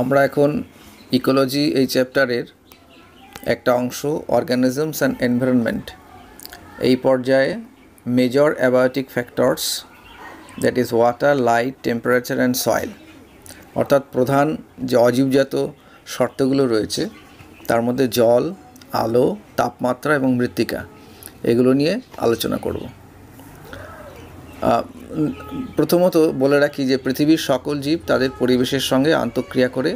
আমরা এখন ইকোলজি এই চ্যাপ্টারের একটা অংশ অর্গানিজমস অ্যান্ড এনভায়রনমেন্ট এই পর্যায়ে major abiotic factors that is water light temperature and soil অর্থাৎ প্রধান যে অজীবজাত শর্তগুলো রয়েছে তার মধ্যে জল আলো তাপমাত্রা এবং মৃত্তিকা এগুলো নিয়ে আলোচনা করব প্রথমত বলে রাখি যে পৃথিবীর সকল জীব তাদের পরিবেশের সঙ্গে আন্তঃক্রিয়া করে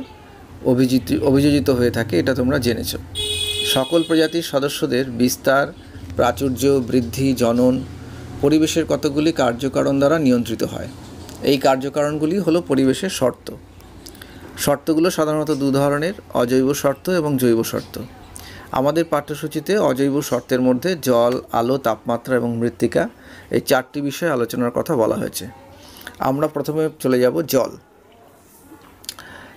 অভিজিত অভিযোজিত হয়ে থাকে এটা তোমরা জেনেছ সকল প্রজাতির সদস্যদের বিস্তার প্রাচুর্য বৃদ্ধি জনন পরিবেশের কতগুলি কার্যকারণ দ্বারা নিয়ন্ত্রিত হয় এই কার্যকারণগুলি হলো পরিবেশের শর্ত শর্তগুলো সাধারণত দু ধরনের অজৈব শর্ত এবং জৈব শর্ত আমাদের পাঠ্যসূচিতে অজৈব শর্তের মধ্যে জল আলো তাপমাত্রা এবং মৃত্তিকা এই চারটি বিষয়ে আলোচনার কথা বলা হয়েছে আমরা প্রথমে চলে যাব জল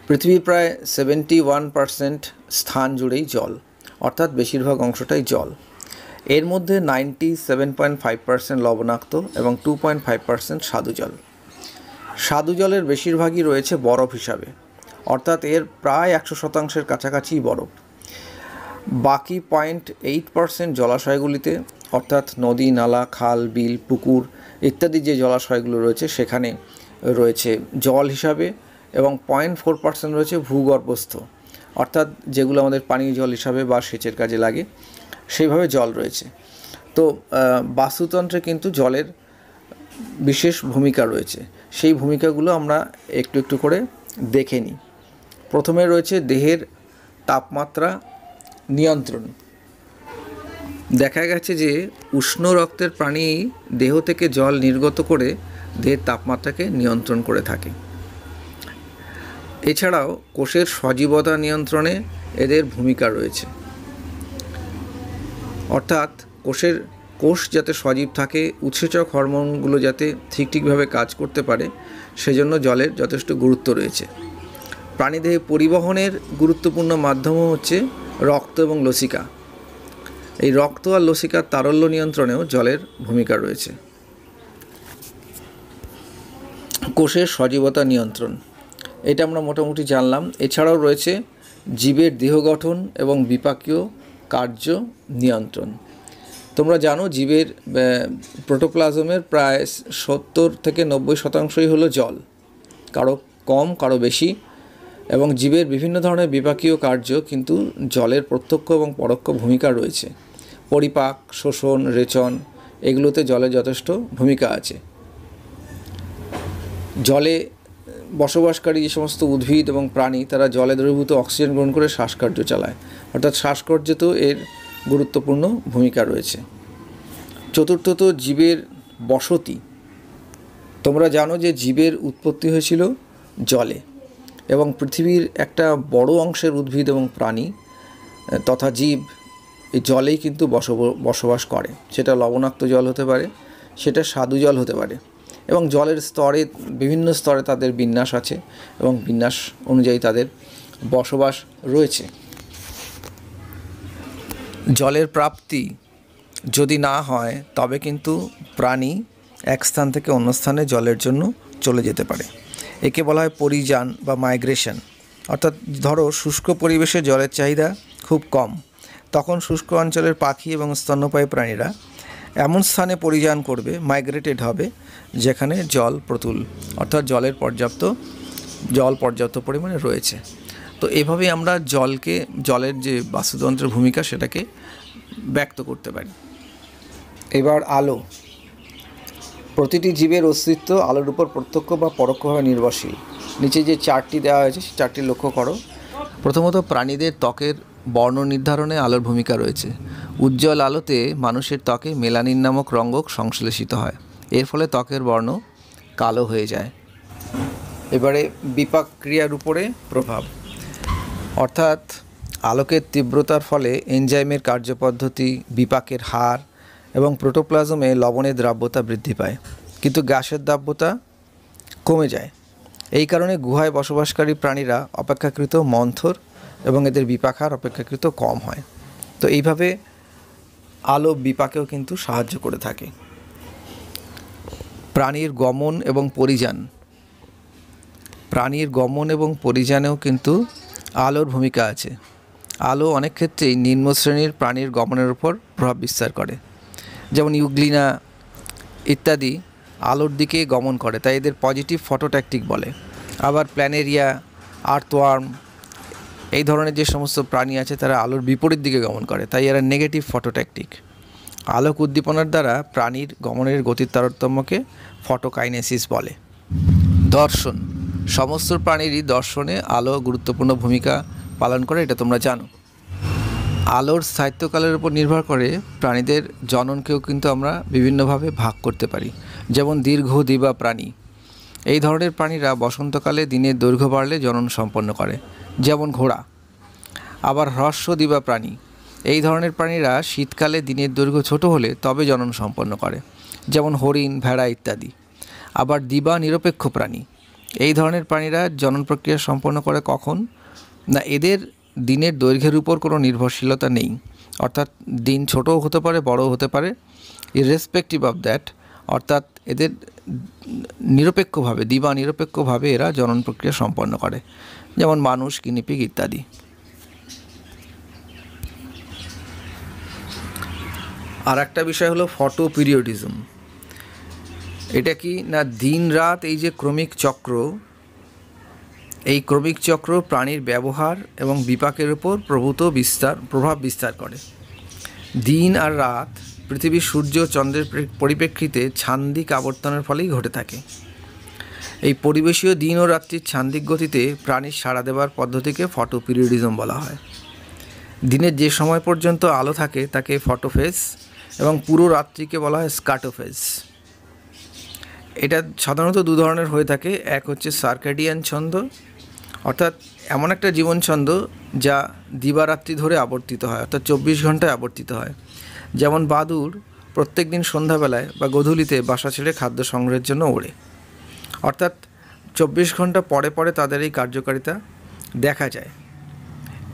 পৃথিবীর প্রায় সেভেন্টি ওয়ান পারসেন্ট স্থান জুড়েই জল অর্থাৎ বেশিরভাগ অংশটাই জল এর মধ্যে ninety seven point five percent লবণাক্ত এবং টু পয়েন্ট ফাইভ পার্সেন্ট স্বাদু জল স্বাদু জলের বেশিরভাগই রয়েছে বরফ হিসাবে অর্থাৎ এর প্রায় একশো শতাংশের কাছাকাছি বরফ বাকি পয়েন্ট এইট পার্সেন্ট জলাশয়গুলিতে অর্থাৎ নদী নালা খাল বিল পুকুর ইত্যাদি যে জলাশয়গুলো রয়েছে সেখানে রয়েছে জল হিসাবে এবং পয়েন্ট ফোর পার্সেন্ট রয়েছে ভূগর্ভস্থ অর্থাৎ যেগুলো আমাদের পানীয় জল হিসাবে বা সেচের কাজে লাগে সেইভাবে জল রয়েছে তো বাস্তুতন্ত্রে কিন্তু জলের বিশেষ ভূমিকা রয়েছে সেই ভূমিকাগুলো আমরা একটু একটু করে দেখে নিই প্রথমে রয়েছে দেহের তাপমাত্রা নিয়ন্ত্রণ দেখা গেছে যে উষ্ণ রক্তের প্রাণী দেহ থেকে জল নির্গত করে দেহের তাপমাত্রাকে নিয়ন্ত্রণ করে থাকে এছাড়াও কোষের সজীবতা নিয়ন্ত্রণে এদের ভূমিকা রয়েছে অর্থাৎ কোষের কোষ যাতে সজীব থাকে উৎসেচক হরমোনগুলো যাতে ঠিক ঠিকভাবে কাজ করতে পারে সেজন্য জলের যথেষ্ট গুরুত্ব রয়েছে প্রাণীদেহে পরিবহনের গুরুত্বপূর্ণ মাধ্যম হচ্ছে রক্ত এবং লসিকা এই রক্ত আর লসিকার তারল্য নিয়ন্ত্রণেও জলের ভূমিকা রয়েছে কোষের সজীবতা নিয়ন্ত্রণ এটা আমরা মোটামুটি জানলাম এছাড়াও রয়েছে জীবের দেহ গঠন এবং বিপাকীয় কার্য নিয়ন্ত্রণ তোমরা জানো জীবের প্রোটোপ্লাজমের প্রায় সত্তর থেকে নব্বই শতাংশই হলো জল কারো কম কারো বেশি এবং জীবের বিভিন্ন ধরনের বিপাকীয় কার্য কিন্তু জলের প্রত্যক্ষ এবং পরোক্ষ ভূমিকা রয়েছে পরিপাক শোষণ রেচন এগুলোতে জলে যথেষ্ট ভূমিকা আছে জলে বসবাসকারী যে সমস্ত উদ্ভিদ এবং প্রাণী তারা জলে দ্রবীভূত অক্সিজেন গ্রহণ করে শ্বাসকার্য চালায় অর্থাৎ তো এর গুরুত্বপূর্ণ ভূমিকা রয়েছে চতুর্থত জীবের বসতি তোমরা জানো যে জীবের উৎপত্তি হয়েছিল জলে এবং পৃথিবীর একটা বড় অংশের উদ্ভিদ এবং প্রাণী তথা জীব এই জলেই কিন্তু বসবাস করে সেটা লবণাক্ত জল হতে পারে সেটা স্বাদু জল হতে পারে এবং জলের স্তরে বিভিন্ন স্তরে তাদের বিন্যাস আছে এবং বিন্যাস অনুযায়ী তাদের বসবাস রয়েছে জলের প্রাপ্তি যদি না হয় তবে কিন্তু প্রাণী এক স্থান থেকে অন্য স্থানে জলের জন্য চলে যেতে পারে একে বলা হয় পরিযান বা মাইগ্রেশন অর্থাৎ ধরো শুষ্ক পরিবেশে জলের চাহিদা খুব কম তখন শুষ্ক অঞ্চলের পাখি এবং স্তন্যপায়ী প্রাণীরা এমন স্থানে পরিযান করবে মাইগ্রেটেড হবে যেখানে জল প্রতুল অর্থাৎ জলের পর্যাপ্ত জল পর্যাপ্ত পরিমাণে রয়েছে তো এভাবে আমরা জলকে জলের যে বাস্তুতন্ত্রের ভূমিকা সেটাকে ব্যক্ত করতে পারি এবার আলো প্রতিটি জীবের অস্তিত্ব আলোর উপর প্রত্যক্ষ বা পরোক্ষভাবে নির্ভরশীল নিচে যে চারটি দেওয়া হয়েছে সেই চারটি লক্ষ্য করো প্রথমত প্রাণীদের ত্বকের বর্ণ নির্ধারণে আলোর ভূমিকা রয়েছে উজ্জ্বল আলোতে মানুষের ত্বকে মেলানিন নামক রঙ্গক সংশ্লেষিত হয় এর ফলে ত্বকের বর্ণ কালো হয়ে যায় এবারে বিপাক ক্রিয়ার উপরে প্রভাব অর্থাৎ আলোকের তীব্রতার ফলে এনজাইমের কার্যপদ্ধতি বিপাকের হার এবং প্রোটোপ্লাজমে লবণের দ্রাব্যতা বৃদ্ধি পায় কিন্তু গ্যাসের দ্রাব্যতা কমে যায় এই কারণে গুহায় বসবাসকারী প্রাণীরা অপেক্ষাকৃত মন্থর এবং এদের বিপাকার অপেক্ষাকৃত কম হয় তো এইভাবে আলো বিপাকেও কিন্তু সাহায্য করে থাকে প্রাণীর গমন এবং পরিযান প্রাণীর গমন এবং পরিযানেও কিন্তু আলোর ভূমিকা আছে আলো অনেক ক্ষেত্রেই নিম্নশ্রেণীর প্রাণীর গমনের উপর প্রভাব বিস্তার করে যেমন ইউগ্লিনা ইত্যাদি আলোর দিকে গমন করে তাই এদের পজিটিভ ফটোট্যাকটিক বলে আবার প্ল্যানেরিয়া আর্থওয়ার্ম এই ধরনের যে সমস্ত প্রাণী আছে তারা আলোর বিপরীত দিকে গমন করে তাই এরা নেগেটিভ ফটোট্যাকটিক আলোক উদ্দীপনার দ্বারা প্রাণীর গমনের গতির তারতম্যকে ফটোকাইনেসিস বলে দর্শন সমস্ত প্রাণীরই দর্শনে আলো গুরুত্বপূর্ণ ভূমিকা পালন করে এটা তোমরা জানো আলোর স্থায়িত্বকালের উপর নির্ভর করে প্রাণীদের জননকেও কিন্তু আমরা বিভিন্নভাবে ভাগ করতে পারি যেমন দীর্ঘ দিবা প্রাণী এই ধরনের প্রাণীরা বসন্তকালে দিনের দৈর্ঘ্য বাড়লে জনন সম্পন্ন করে যেমন ঘোড়া আবার দিবা প্রাণী এই ধরনের প্রাণীরা শীতকালে দিনের দৈর্ঘ্য ছোট হলে তবে জনন সম্পন্ন করে যেমন হরিণ ভেড়া ইত্যাদি আবার দিবা নিরপেক্ষ প্রাণী এই ধরনের প্রাণীরা জনন প্রক্রিয়া সম্পন্ন করে কখন না এদের দিনের দৈর্ঘ্যের উপর কোনো নির্ভরশীলতা নেই অর্থাৎ দিন ছোটও হতে পারে বড়ও হতে পারে ইরেসপেক্টিভ অফ দ্যাট অর্থাৎ এদের নিরপেক্ষভাবে দিবা নিরপেক্ষভাবে এরা জনন প্রক্রিয়া সম্পন্ন করে যেমন মানুষ কিনিপিক ইত্যাদি আর একটা বিষয় হলো ফটো পিরিয়ডিজম এটা কি না দিন রাত এই যে ক্রমিক চক্র এই ক্রমিক চক্র প্রাণীর ব্যবহার এবং বিপাকের উপর প্রভূত বিস্তার প্রভাব বিস্তার করে দিন আর রাত পৃথিবী সূর্য চন্দ্রের পরিপ্রেক্ষিতে ছান্দিক আবর্তনের ফলেই ঘটে থাকে এই পরিবেশীয় দিন ও রাত্রির ছান্দিক গতিতে প্রাণীর সাড়া দেওয়ার পদ্ধতিকে ফটোপিরিয়ডিজম বলা হয় দিনের যে সময় পর্যন্ত আলো থাকে তাকে ফটোফেজ এবং পুরো রাত্রিকে বলা হয় স্কাটোফেজ এটা সাধারণত দু ধরনের হয়ে থাকে এক হচ্ছে সার্কাডিয়ান ছন্দ অর্থাৎ এমন একটা জীবন ছন্দ যা দিবারাত্রি ধরে আবর্তিত হয় অর্থাৎ চব্বিশ ঘন্টায় আবর্তিত হয় যেমন বাদুর প্রত্যেক দিন সন্ধ্যাবেলায় বা গধূলিতে বাসা ছেড়ে খাদ্য সংগ্রহের জন্য ওড়ে অর্থাৎ চব্বিশ ঘন্টা পরে পরে তাদের এই কার্যকারিতা দেখা যায়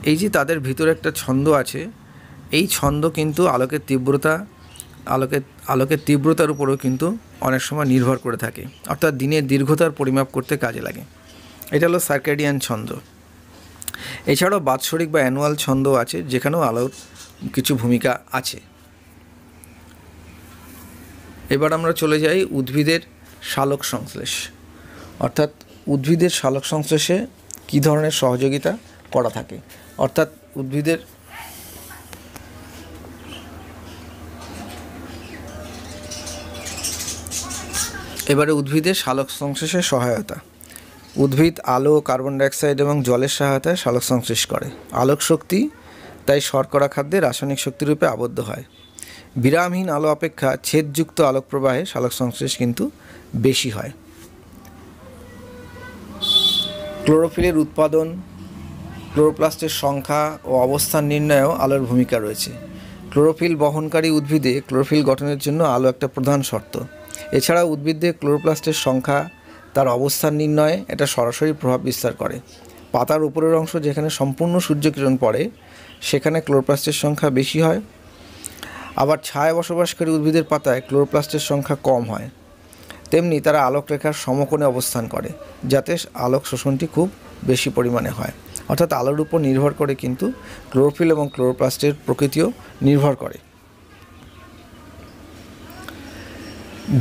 এই যে তাদের ভিতরে একটা ছন্দ আছে এই ছন্দ কিন্তু আলোকের তীব্রতা আলোকের আলোকের তীব্রতার উপরেও কিন্তু অনেক সময় নির্ভর করে থাকে অর্থাৎ দিনের দীর্ঘতার পরিমাপ করতে কাজে লাগে এটা হলো সার্কেডিয়ান ছন্দ এছাড়াও বাৎসরিক বা অ্যানুয়াল ছন্দ আছে যেখানেও আলোর কিছু ভূমিকা আছে এবার আমরা চলে যাই উদ্ভিদের শালক সংশ্লেষ অর্থাৎ উদ্ভিদের শালক সংশ্লেষে কী ধরনের সহযোগিতা করা থাকে অর্থাৎ উদ্ভিদের এবারে উদ্ভিদের শালক সংশ্লেষে সহায়তা উদ্ভিদ আলো কার্বন ডাইঅক্সাইড এবং জলের সহায়তায় শালক সংশ্লেষ করে আলোক শক্তি তাই শর্করা খাদ্যে রাসায়নিক শক্তিরূপে আবদ্ধ হয় বিরামহীন আলো অপেক্ষা ছেদযুক্ত আলোক প্রবাহে শালক সংশ্লেষ কিন্তু বেশি হয় ক্লোরোফিলের উৎপাদন ক্লোরোপ্লাস্টের সংখ্যা ও অবস্থান নির্ণয়েও আলোর ভূমিকা রয়েছে ক্লোরোফিল বহনকারী উদ্ভিদে ক্লোরোফিল গঠনের জন্য আলো একটা প্রধান শর্ত এছাড়া উদ্ভিদে ক্লোরোপ্লাস্টের সংখ্যা তার অবস্থান নির্ণয়ে এটা সরাসরি প্রভাব বিস্তার করে পাতার উপরের অংশ যেখানে সম্পূর্ণ সূর্যকিরণ পড়ে সেখানে ক্লোরোপ্লাস্টের সংখ্যা বেশি হয় আবার ছায় বসবাসকারী উদ্ভিদের পাতায় ক্লোরোপ্লাস্টের সংখ্যা কম হয় তেমনি তারা আলোকরেখার সমকোণে অবস্থান করে যাতে আলোক শোষণটি খুব বেশি পরিমাণে হয় অর্থাৎ আলোর উপর নির্ভর করে কিন্তু ক্লোরোফিল এবং ক্লোরোপ্লাস্টের প্রকৃতিও নির্ভর করে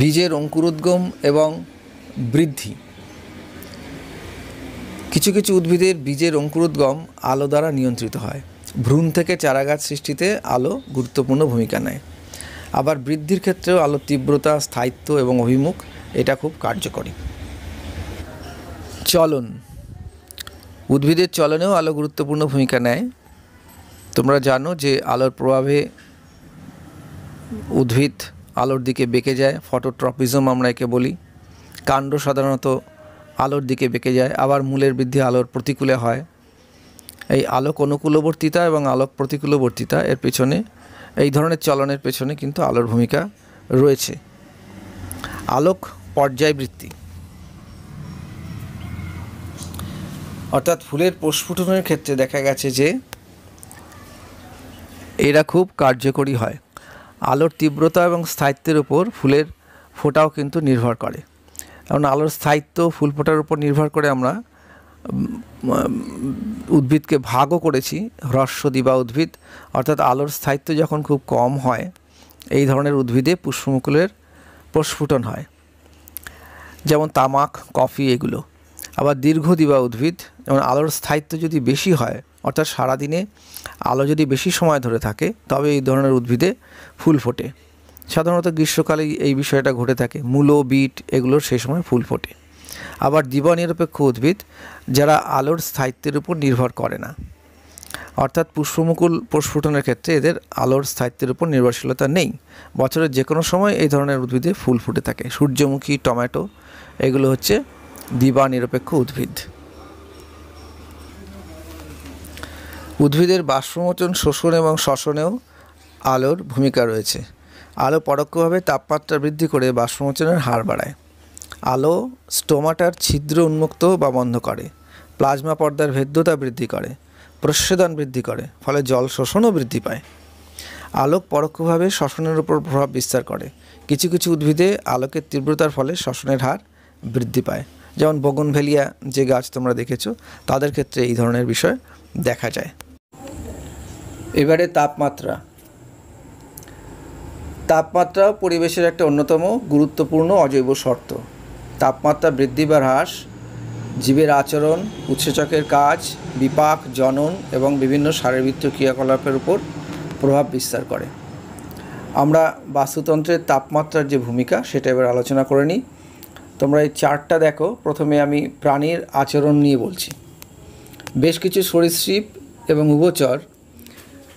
বীজের অঙ্কুরোদ্গম এবং বৃদ্ধি কিছু কিছু উদ্ভিদের বীজের অঙ্কুরোদ্গম আলো দ্বারা নিয়ন্ত্রিত হয় ভ্রূণ থেকে চারাগাছ সৃষ্টিতে আলো গুরুত্বপূর্ণ ভূমিকা নেয় আবার বৃদ্ধির ক্ষেত্রেও আলোর তীব্রতা স্থায়িত্ব এবং অভিমুখ এটা খুব কার্যকরী চলন উদ্ভিদের চলনেও আলো গুরুত্বপূর্ণ ভূমিকা নেয় তোমরা জানো যে আলোর প্রভাবে উদ্ভিদ আলোর দিকে বেঁকে যায় ফটোট্রপিজম আমরা একে বলি কাণ্ড সাধারণত আলোর দিকে বেঁকে যায় আবার মূলের বৃদ্ধি আলোর প্রতিকূলে হয় এই আলোক অনুকূলবর্তিতা এবং আলোক প্রতিকূলবর্তিতা এর পেছনে এই ধরনের চলনের পেছনে কিন্তু আলোর ভূমিকা রয়েছে আলোক পর্যায়বৃত্তি অর্থাৎ ফুলের প্রস্ফুটনের ক্ষেত্রে দেখা গেছে যে এরা খুব কার্যকরী হয় আলোর তীব্রতা এবং স্থায়িত্বের উপর ফুলের ফোটাও কিন্তু নির্ভর করে কারণ আলোর স্থায়িত্ব ফুল ফোটার উপর নির্ভর করে আমরা উদ্ভিদকে ভাগও করেছি হ্রস্ব দিবা উদ্ভিদ অর্থাৎ আলোর স্থায়িত্ব যখন খুব কম হয় এই ধরনের উদ্ভিদে পুষ্পমুকুলের প্রস্ফুটন হয় যেমন তামাক কফি এগুলো আবার দীর্ঘ দিবা উদ্ভিদ যেমন আলোর স্থায়িত্ব যদি বেশি হয় অর্থাৎ সারাদিনে আলো যদি বেশি সময় ধরে থাকে তবে এই ধরনের উদ্ভিদে ফুল ফোটে সাধারণত গ্রীষ্মকালে এই বিষয়টা ঘটে থাকে মূলো বিট এগুলোর সেই সময় ফুল ফোটে আবার নিরপেক্ষ উদ্ভিদ যারা আলোর স্থায়িত্বের উপর নির্ভর করে না অর্থাৎ পুষ্পমুকুল প্রস্ফুটনের ক্ষেত্রে এদের আলোর স্থায়িত্বের উপর নির্ভরশীলতা নেই বছরের যে কোনো সময় এই ধরনের উদ্ভিদে ফুল ফুটে থাকে সূর্যমুখী টমেটো এগুলো হচ্ছে দিবা নিরপেক্ষ উদ্ভিদ উদ্ভিদের বাষ্পমোচন শোষণ এবং শ্বসনেও আলোর ভূমিকা রয়েছে আলো পরোক্ষভাবে তাপমাত্রা বৃদ্ধি করে বাষ্পমোচনের হার বাড়ায় আলো স্টোমাটার ছিদ্র উন্মুক্ত বা বন্ধ করে প্লাজমা পর্দার ভেদ্যতা বৃদ্ধি করে প্রস্বেদন বৃদ্ধি করে ফলে জল শোষণও বৃদ্ধি পায় আলোক পরোক্ষভাবে শ্বসনের উপর প্রভাব বিস্তার করে কিছু কিছু উদ্ভিদে আলোকের তীব্রতার ফলে শ্বসনের হার বৃদ্ধি পায় যেমন বগুনভেলিয়া যে গাছ তোমরা দেখেছো তাদের ক্ষেত্রে এই ধরনের বিষয় দেখা যায় এবারে তাপমাত্রা তাপমাত্রাও পরিবেশের একটা অন্যতম গুরুত্বপূর্ণ অজৈব শর্ত তাপমাত্রা বৃদ্ধি বা হ্রাস জীবের আচরণ উৎসেচকের কাজ বিপাক জনন এবং বিভিন্ন শারীরবৃত্ত ক্রিয়াকলাপের উপর প্রভাব বিস্তার করে আমরা বাস্তুতন্ত্রের তাপমাত্রার যে ভূমিকা সেটা এবার আলোচনা করে নিই তোমরা এই চার্টটা দেখো প্রথমে আমি প্রাণীর আচরণ নিয়ে বলছি বেশ কিছু সরীসৃপ এবং উভচর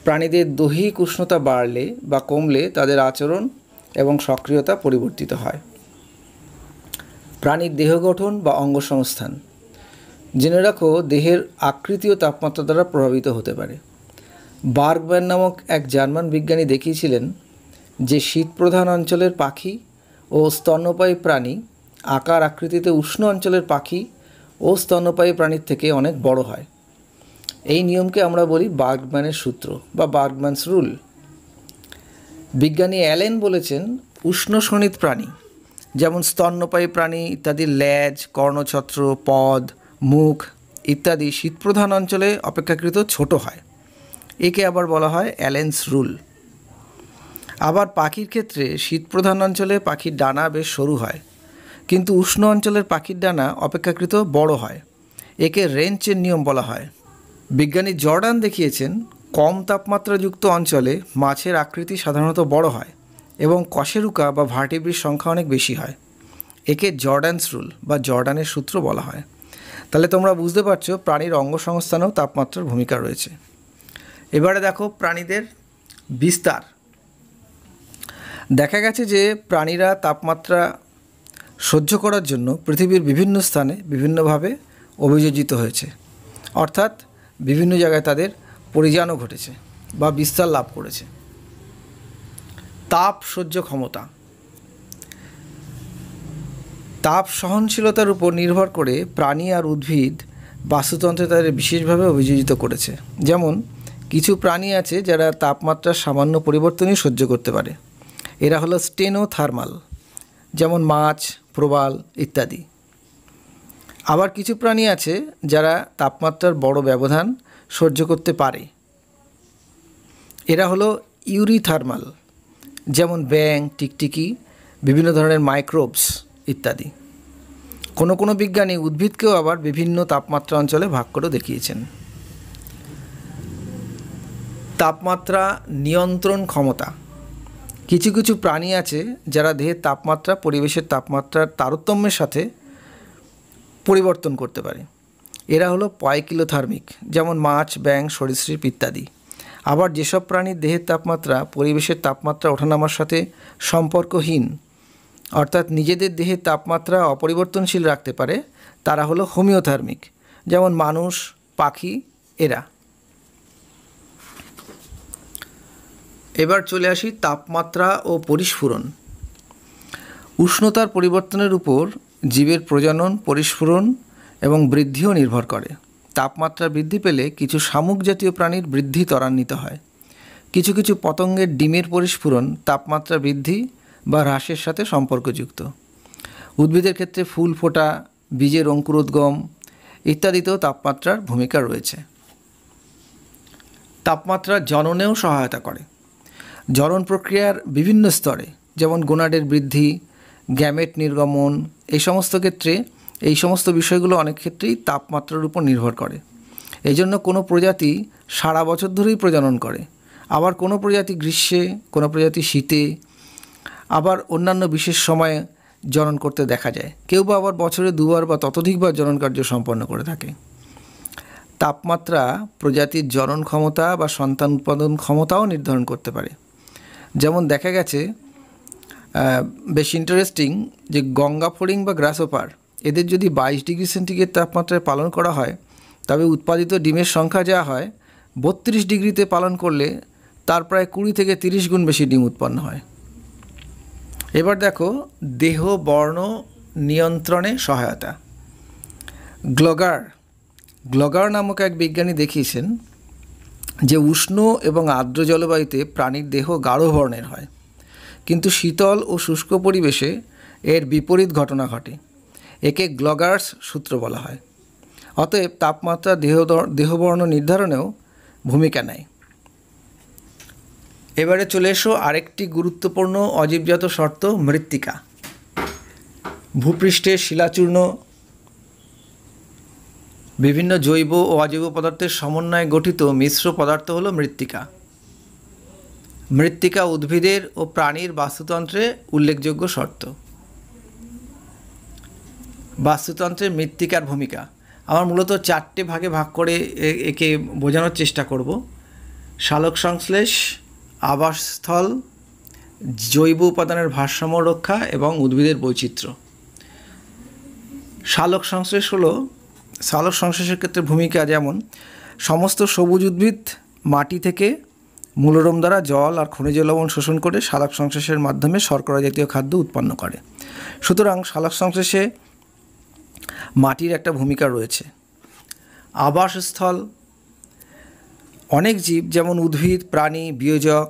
প্রাণীদের দৈহিক উষ্ণতা বাড়লে বা কমলে তাদের আচরণ এবং সক্রিয়তা পরিবর্তিত হয় প্রাণীর দেহ গঠন বা অঙ্গ সংস্থান জেনে রাখো দেহের আকৃতি ও তাপমাত্রা দ্বারা প্রভাবিত হতে পারে বার্গম্যান নামক এক জার্মান বিজ্ঞানী দেখিয়েছিলেন যে শীতপ্রধান অঞ্চলের পাখি ও স্তন্যপায়ী প্রাণী আকার আকৃতিতে উষ্ণ অঞ্চলের পাখি ও স্তন্যপায়ী প্রাণীর থেকে অনেক বড় হয় এই নিয়মকে আমরা বলি বার্গম্যানের সূত্র বা বার্গম্যানস রুল বিজ্ঞানী অ্যালেন বলেছেন উষ্ণ প্রাণী যেমন স্তন্যপায়ী প্রাণী ইত্যাদির ল্যাজ কর্ণছত্র পদ মুখ ইত্যাদি শীতপ্রধান অঞ্চলে অপেক্ষাকৃত ছোট হয় একে আবার বলা হয় অ্যালেন্স রুল আবার পাখির ক্ষেত্রে শীতপ্রধান অঞ্চলে পাখির ডানা বেশ সরু হয় কিন্তু উষ্ণ অঞ্চলের পাখির ডানা অপেক্ষাকৃত বড় হয় একে রেঞ্চের নিয়ম বলা হয় বিজ্ঞানী জর্ডান দেখিয়েছেন কম তাপমাত্রাযুক্ত অঞ্চলে মাছের আকৃতি সাধারণত বড় হয় এবং কশেরুকা বা ভার্টিব্রির সংখ্যা অনেক বেশি হয় একে জর্ডানস রুল বা জর্ডানের সূত্র বলা হয় তাহলে তোমরা বুঝতে পারছো প্রাণীর অঙ্গসংস্থানেও তাপমাত্রার ভূমিকা রয়েছে এবারে দেখো প্রাণীদের বিস্তার দেখা গেছে যে প্রাণীরা তাপমাত্রা সহ্য করার জন্য পৃথিবীর বিভিন্ন স্থানে বিভিন্নভাবে অভিযোজিত হয়েছে অর্থাৎ বিভিন্ন জায়গায় তাদের পরিযানও ঘটেছে বা বিস্তার লাভ করেছে তাপ সহ্য ক্ষমতা তাপ সহনশীলতার উপর নির্ভর করে প্রাণী আর উদ্ভিদ বাস্তুতন্ত্রে তাদের বিশেষভাবে অভিযোজিত করেছে যেমন কিছু প্রাণী আছে যারা তাপমাত্রার সামান্য পরিবর্তনই সহ্য করতে পারে এরা হলো স্টেনো থার্মাল যেমন মাছ প্রবাল ইত্যাদি আবার কিছু প্রাণী আছে যারা তাপমাত্রার বড় ব্যবধান সহ্য করতে পারে এরা হলো ইউরিথার্মাল যেমন ব্যাং টিকটিকি বিভিন্ন ধরনের মাইক্রোবস ইত্যাদি কোনো কোনো বিজ্ঞানী উদ্ভিদকেও আবার বিভিন্ন তাপমাত্রা অঞ্চলে ভাগ করে দেখিয়েছেন তাপমাত্রা নিয়ন্ত্রণ ক্ষমতা কিছু কিছু প্রাণী আছে যারা দেহের তাপমাত্রা পরিবেশের তাপমাত্রার তারতম্যের সাথে পরিবর্তন করতে পারে এরা হলো পয়কিলোথার্মিক যেমন মাছ ব্যাং সরীসৃপ ইত্যাদি আবার যেসব প্রাণীর দেহের তাপমাত্রা পরিবেশের তাপমাত্রা ওঠানামার সাথে সম্পর্কহীন অর্থাৎ নিজেদের দেহের তাপমাত্রা অপরিবর্তনশীল রাখতে পারে তারা হলো হোমিওথার্মিক যেমন মানুষ পাখি এরা এবার চলে আসি তাপমাত্রা ও পরিস্ফুরণ উষ্ণতার পরিবর্তনের উপর জীবের প্রজনন পরিস্ফুরণ এবং বৃদ্ধিও নির্ভর করে তাপমাত্রা বৃদ্ধি পেলে কিছু শামুক জাতীয় প্রাণীর বৃদ্ধি ত্বরান্বিত হয় কিছু কিছু পতঙ্গের ডিমের পরিস্ফুরণ তাপমাত্রা বৃদ্ধি বা হ্রাসের সাথে সম্পর্কযুক্ত উদ্ভিদের ক্ষেত্রে ফুল ফোটা বীজের অঙ্কুরোদ্গম ইত্যাদিতেও তাপমাত্রার ভূমিকা রয়েছে তাপমাত্রা জননেও সহায়তা করে জনন প্রক্রিয়ার বিভিন্ন স্তরে যেমন গোনাডের বৃদ্ধি গ্যামেট নির্গমন এই সমস্ত ক্ষেত্রে এই সমস্ত বিষয়গুলো অনেক ক্ষেত্রেই তাপমাত্রার উপর নির্ভর করে এই জন্য কোনো প্রজাতি সারা বছর ধরেই প্রজনন করে আবার কোনো প্রজাতি গ্রীষ্মে কোনো প্রজাতি শীতে আবার অন্যান্য বিশেষ সময়ে জনন করতে দেখা যায় কেউ বা আবার বছরে দুবার বা ততোধিকবার জনন কার্য সম্পন্ন করে থাকে তাপমাত্রা প্রজাতির জনন ক্ষমতা বা সন্তান উৎপাদন ক্ষমতাও নির্ধারণ করতে পারে যেমন দেখা গেছে বেশ ইন্টারেস্টিং যে গঙ্গা ফড়িং বা গ্রাসোপার এদের যদি বাইশ ডিগ্রি সেন্টিগ্রেড তাপমাত্রায় পালন করা হয় তবে উৎপাদিত ডিমের সংখ্যা যা হয় বত্রিশ ডিগ্রিতে পালন করলে তার প্রায় কুড়ি থেকে তিরিশ গুণ বেশি ডিম উৎপন্ন হয় এবার দেখো দেহ বর্ণ নিয়ন্ত্রণে সহায়তা গ্লগার গ্লগার নামক এক বিজ্ঞানী দেখিয়েছেন যে উষ্ণ এবং আর্দ্র জলবায়ুতে প্রাণীর দেহ গাঢ় বর্ণের হয় কিন্তু শীতল ও শুষ্ক পরিবেশে এর বিপরীত ঘটনা ঘটে একে গ্লগার্স সূত্র বলা হয় অতএব তাপমাত্রা দেহ দেহবর্ণ নির্ধারণেও ভূমিকা নেয় এবারে চলে এসো আরেকটি গুরুত্বপূর্ণ অজীবজাত শর্ত মৃত্তিকা ভূপৃষ্ঠে শিলাচূর্ণ বিভিন্ন জৈব ও অজৈব পদার্থের সমন্বয়ে গঠিত মিশ্র পদার্থ হলো মৃত্তিকা মৃত্তিকা উদ্ভিদের ও প্রাণীর বাস্তুতন্ত্রে উল্লেখযোগ্য শর্ত বাস্তুতন্ত্রের মৃত্তিকার ভূমিকা আমার মূলত চারটে ভাগে ভাগ করে একে বোঝানোর চেষ্টা করব শালক সংশ্লেষ আবাসস্থল জৈব উপাদানের ভারসাম্য রক্ষা এবং উদ্ভিদের বৈচিত্র্য শালক সংশ্লেষ হলো শালক সংশ্লেষের ক্ষেত্রে ভূমিকা যেমন সমস্ত সবুজ উদ্ভিদ মাটি থেকে মূলরম দ্বারা জল আর খনিজ লবণ শোষণ করে শালক সংশ্লেষের মাধ্যমে শর্করা জাতীয় খাদ্য উৎপন্ন করে সুতরাং শালক সংশ্লেষে মাটির একটা ভূমিকা রয়েছে আবাসস্থল অনেক জীব যেমন উদ্ভিদ প্রাণী বিয়োজক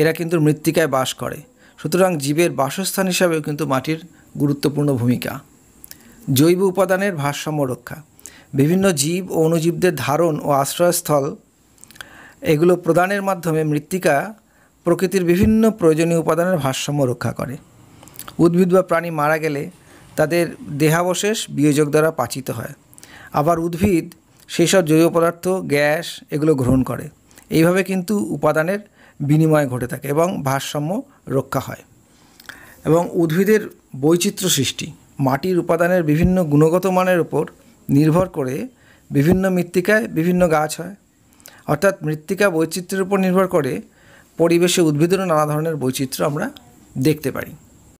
এরা কিন্তু মৃত্তিকায় বাস করে সুতরাং জীবের বাসস্থান হিসাবেও কিন্তু মাটির গুরুত্বপূর্ণ ভূমিকা জৈব উপাদানের ভারসাম্য রক্ষা বিভিন্ন জীব ও অণুজীবদের ধারণ ও আশ্রয়স্থল এগুলো প্রদানের মাধ্যমে মৃত্তিকা প্রকৃতির বিভিন্ন প্রয়োজনীয় উপাদানের ভারসাম্য রক্ষা করে উদ্ভিদ বা প্রাণী মারা গেলে তাদের দেহাবশেষ বিয়োজক দ্বারা পাচিত হয় আবার উদ্ভিদ সেই সব জৈব পদার্থ গ্যাস এগুলো গ্রহণ করে এইভাবে কিন্তু উপাদানের বিনিময় ঘটে থাকে এবং ভারসাম্য রক্ষা হয় এবং উদ্ভিদের বৈচিত্র্য সৃষ্টি মাটির উপাদানের বিভিন্ন গুণগত মানের উপর নির্ভর করে বিভিন্ন মৃত্তিকায় বিভিন্ন গাছ হয় অর্থাৎ মৃত্তিকা বৈচিত্র্যের উপর নির্ভর করে পরিবেশে উদ্ভিদেরও নানা ধরনের বৈচিত্র্য আমরা দেখতে পারি